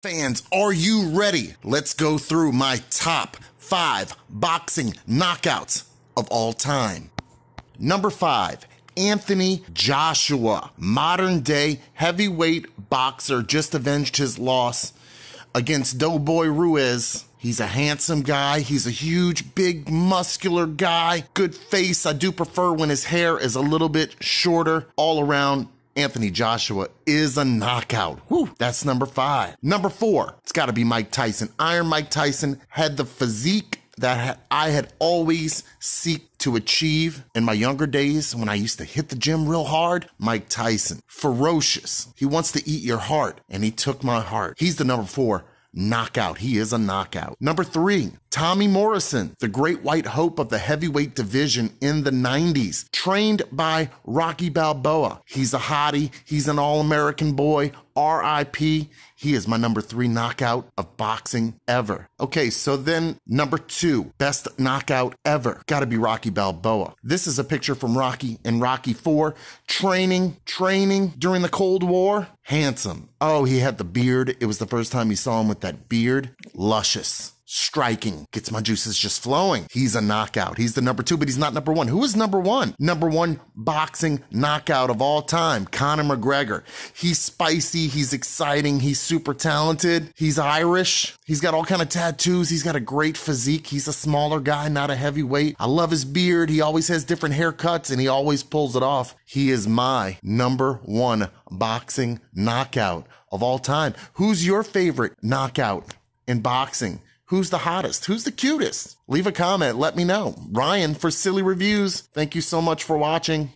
Fans, are you ready? Let's go through my top five boxing knockouts of all time. Number five, Anthony Joshua, modern day heavyweight boxer, just avenged his loss against Doughboy Ruiz. He's a handsome guy. He's a huge, big, muscular guy. Good face. I do prefer when his hair is a little bit shorter. All around Anthony Joshua is a knockout. Whew, that's number five. Number four, it's got to be Mike Tyson. Iron Mike Tyson had the physique that I had always seek to achieve in my younger days when I used to hit the gym real hard? Mike Tyson. Ferocious. He wants to eat your heart, and he took my heart. He's the number four knockout. He is a knockout. Number three, Tommy Morrison, the great white hope of the heavyweight division in the 90s, trained by Rocky Balboa. He's a hottie, he's an all American boy, RIP. He is my number three knockout of boxing ever. Okay, so then number two, best knockout ever. Gotta be Rocky Balboa. This is a picture from Rocky and Rocky 4. Training, training during the Cold War. Handsome. Oh, he had the beard. It was the first time you saw him with that beard. Luscious striking. Gets my juices just flowing. He's a knockout. He's the number two, but he's not number one. Who is number one? Number one boxing knockout of all time, Conor McGregor. He's spicy. He's exciting. He's super talented. He's Irish. He's got all kind of tattoos. He's got a great physique. He's a smaller guy, not a heavyweight. I love his beard. He always has different haircuts and he always pulls it off. He is my number one boxing knockout of all time. Who's your favorite knockout in boxing? Who's the hottest? Who's the cutest? Leave a comment. Let me know. Ryan for Silly Reviews. Thank you so much for watching.